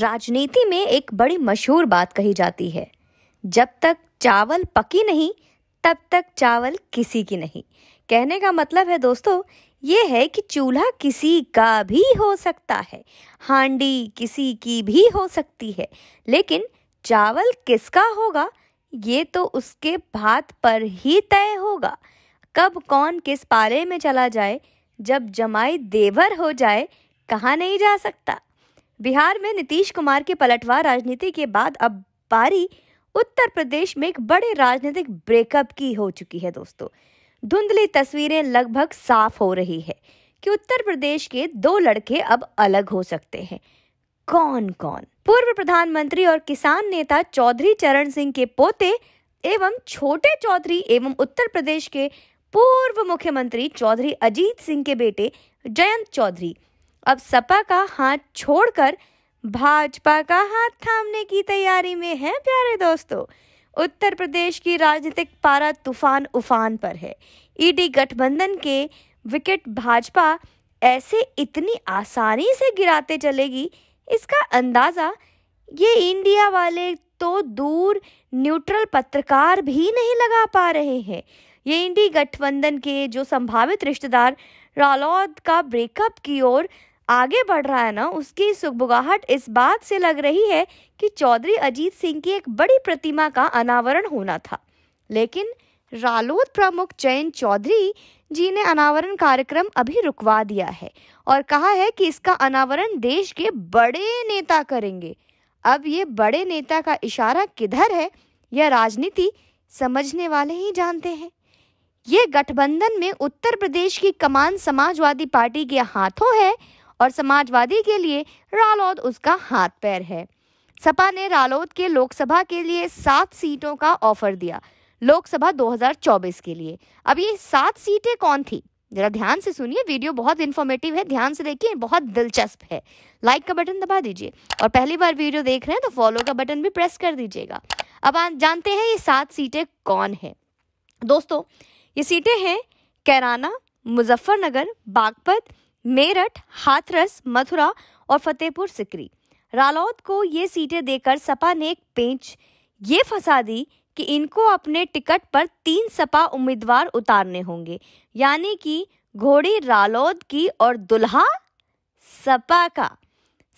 राजनीति में एक बड़ी मशहूर बात कही जाती है जब तक चावल पकी नहीं तब तक चावल किसी की नहीं कहने का मतलब है दोस्तों ये है कि चूल्हा किसी का भी हो सकता है हांडी किसी की भी हो सकती है लेकिन चावल किसका होगा ये तो उसके भात पर ही तय होगा कब कौन किस पाले में चला जाए जब जमाई देवर हो जाए कहा नहीं जा सकता बिहार में नीतीश कुमार के पलटवार राजनीति के बाद अब बारी उत्तर प्रदेश में एक बड़े राजनीतिक ब्रेकअप की हो चुकी है दोस्तों धुंधली तस्वीरें लगभग साफ हो रही है कि उत्तर प्रदेश के दो लड़के अब अलग हो सकते हैं कौन कौन पूर्व प्रधानमंत्री और किसान नेता चौधरी चरण सिंह के पोते एवं छोटे चौधरी एवं उत्तर प्रदेश के पूर्व मुख्यमंत्री चौधरी अजीत सिंह के बेटे जयंत चौधरी अब सपा का हाथ छोड़कर भाजपा का हाथ थामने की तैयारी में है प्यारे दोस्तों उत्तर प्रदेश की राजनीतिक पारा तूफान उफान पर है ईडी गठबंधन के विकेट भाजपा ऐसे इतनी आसानी से गिराते चलेगी इसका अंदाज़ा ये इंडिया वाले तो दूर न्यूट्रल पत्रकार भी नहीं लगा पा रहे हैं ये इंडी गठबंधन के जो संभावित रिश्तेदार रालौद का ब्रेकअप की ओर आगे बढ़ रहा है ना उसकी सुखबुगाहट इस बात से लग रही है कि चौधरी अजीत सिंह की एक बड़ी प्रतिमा का अनावरण होना था लेकिन रालोद प्रमुख जयंत चौधरी जी ने अनावरण कार्यक्रम अभी रुकवा दिया है और कहा है कि इसका अनावरण देश के बड़े नेता करेंगे अब ये बड़े नेता का इशारा किधर है यह राजनीति समझने वाले ही जानते हैं ये गठबंधन में उत्तर प्रदेश की कमान समाजवादी पार्टी के हाथों है और समाजवादी के लिए रालोद उसका हाथ पैर है सपा ने रालोद के लोकसभा के लिए सात सीटों का ऑफर दिया लोकसभा 2024 के लिए अब ये सात सीटें कौन थी जरा ध्यान से सुनिए वीडियो बहुत इन्फॉर्मेटिव है ध्यान से देखिए बहुत दिलचस्प है लाइक का बटन दबा दीजिए और पहली बार वीडियो देख रहे हैं तो फॉलो का बटन भी प्रेस कर दीजिएगा अब आप जानते हैं ये सात सीटें कौन है दोस्तों ये सीटें हैं कैराना मुजफ्फरनगर बागपत मेरठ हाथरस मथुरा और फतेहपुर सिकरी रालौद को ये सीटें देकर सपा ने एक पेंच ये फंसा दी कि इनको अपने टिकट पर तीन सपा उम्मीदवार उतारने होंगे यानी कि घोड़ी रालौद की और दुल्हा सपा का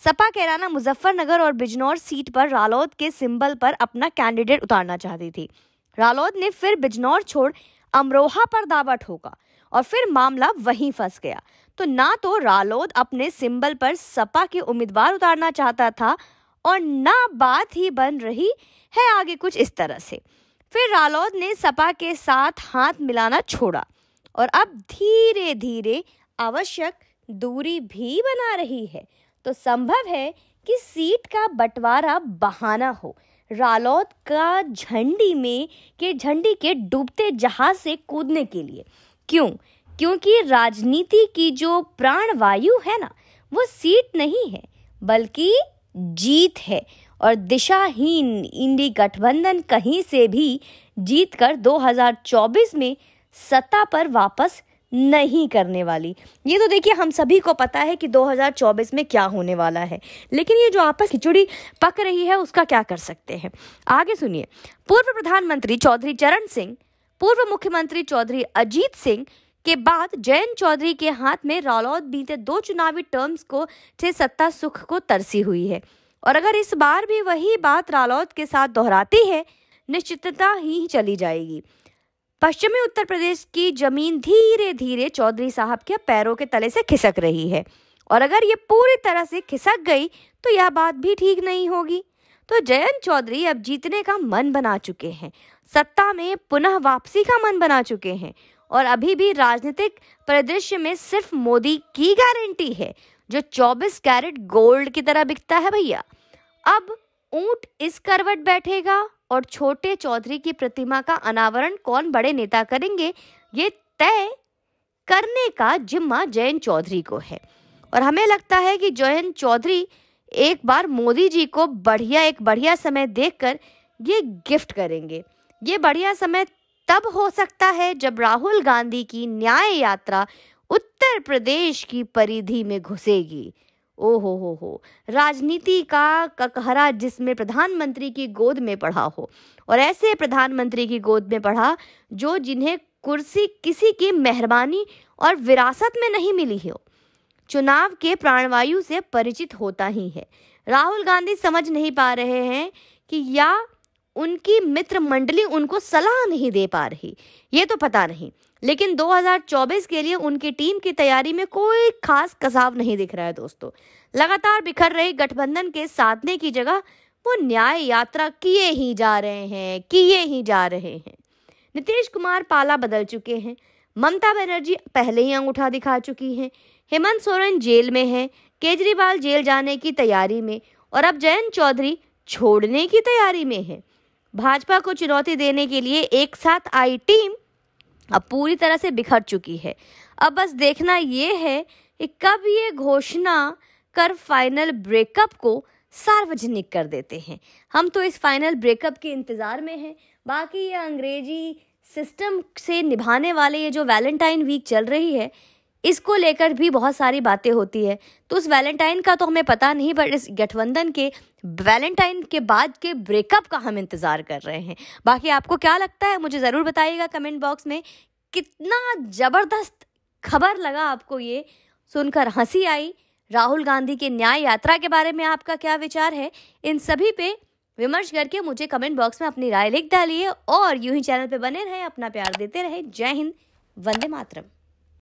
सपा कहराना मुजफ्फरनगर और बिजनौर सीट पर रालौद के सिंबल पर अपना कैंडिडेट उतारना चाहती थी रालौद ने फिर बिजनौर छोड़ अमरोहा पर दावा ठोका और फिर मामला वहीं फंस गया तो ना तो रालोद अपने सिंबल पर सपा के उम्मीदवार उतारना चाहता था और ना बात ही बन रही है आगे कुछ इस तरह से फिर रालोद ने सपा के साथ हाथ मिलाना छोड़ा और अब धीरे धीरे आवश्यक दूरी भी बना रही है तो संभव है कि सीट का बंटवारा बहाना हो रालोद का झंडी में के झंडी के डूबते जहाज से कूदने के लिए क्यों क्योंकि राजनीति की जो प्राणवायु है ना वो सीट नहीं है बल्कि जीत है और दिशाहीन इंडी गठबंधन कहीं से भी जीतकर 2024 में सत्ता पर वापस नहीं करने वाली ये तो देखिए हम सभी को पता है कि 2024 में क्या होने वाला है लेकिन ये जो आपस खिचड़ी पक रही है उसका क्या कर सकते हैं आगे सुनिए पूर्व प्रधानमंत्री चौधरी चरण सिंह पूर्व मुख्यमंत्री चौधरी अजीत सिंह के बाद जयंत चौधरी के हाथ में रालौद बीते दो चुनावी टर्म्स को से सत्ता सुख को तरसी हुई है और अगर इस बार भी वही बात रालौद के साथ दोहराती है निश्चितता ही चली जाएगी पश्चिमी उत्तर प्रदेश की जमीन धीरे धीरे चौधरी साहब के पैरों के तले से खिसक रही है और अगर ये पूरी तरह से खिसक गई तो यह बात भी ठीक नहीं होगी तो जयंत चौधरी अब जीतने का मन बना चुके हैं सत्ता में पुनः वापसी का मन बना चुके हैं और अभी भी राजनीतिक परिदृश्य में सिर्फ मोदी की गारंटी है जो 24 कैरेट गोल्ड की तरह बिकता है भैया अब ऊंट इस करवट बैठेगा और छोटे चौधरी की प्रतिमा का अनावरण कौन बड़े नेता करेंगे ये तय करने का जिम्मा जयंत चौधरी को है और हमें लगता है कि जयंत चौधरी एक बार मोदी जी को बढ़िया एक बढ़िया समय देखकर ये गिफ्ट करेंगे ये बढ़िया समय तब हो सकता है जब राहुल गांधी की न्याय यात्रा उत्तर प्रदेश की परिधि में घुसेगी ओ हो हो हो राजनीति का ककहरा जिसमें प्रधानमंत्री की गोद में पढ़ा हो और ऐसे प्रधानमंत्री की गोद में पढ़ा जो जिन्हें कुर्सी किसी की मेहरबानी और विरासत में नहीं मिली हो चुनाव के प्राणवायु से परिचित होता ही है राहुल गांधी समझ नहीं पा रहे हैं कि या उनकी मित्र मंडली उनको सलाह नहीं दे पा रही ये तो पता नहीं लेकिन 2024 के लिए उनकी टीम की तैयारी में कोई खास कसाव नहीं दिख रहा है दोस्तों लगातार बिखर रहे गठबंधन के साधने की जगह वो न्याय यात्रा किए ही जा रहे हैं किए ही जा रहे हैं नीतीश कुमार पाला बदल चुके हैं ममता बनर्जी पहले ही अंगूठा दिखा चुकी हैं हेमंत सोरेन जेल में हैं केजरीवाल जेल जाने की तैयारी में और अब जयंत चौधरी छोड़ने की तैयारी में है भाजपा को चुनौती देने के लिए एक साथ आई टीम अब पूरी तरह से बिखर चुकी है अब बस देखना ये है कि कब ये घोषणा कर फाइनल ब्रेकअप को सार्वजनिक कर देते हैं हम तो इस फाइनल ब्रेकअप के इंतज़ार में हैं बाकी ये अंग्रेजी सिस्टम से निभाने वाले ये जो वैलेंटाइन वीक चल रही है इसको लेकर भी बहुत सारी बातें होती है तो उस वैलेंटाइन का तो हमें पता नहीं बट इस गठबंधन के वैलेंटाइन के बाद के ब्रेकअप का हम इंतज़ार कर रहे हैं बाकी आपको क्या लगता है मुझे ज़रूर बताइएगा कमेंट बॉक्स में कितना ज़बरदस्त खबर लगा आपको ये सुनकर हंसी आई राहुल गांधी के न्याय यात्रा के बारे में आपका क्या विचार है इन सभी पे विमर्श करके मुझे कमेंट बॉक्स में अपनी राय लिख डालिए और यूं ही चैनल पे बने रहें अपना प्यार देते रहें जय हिंद वंदे मातरम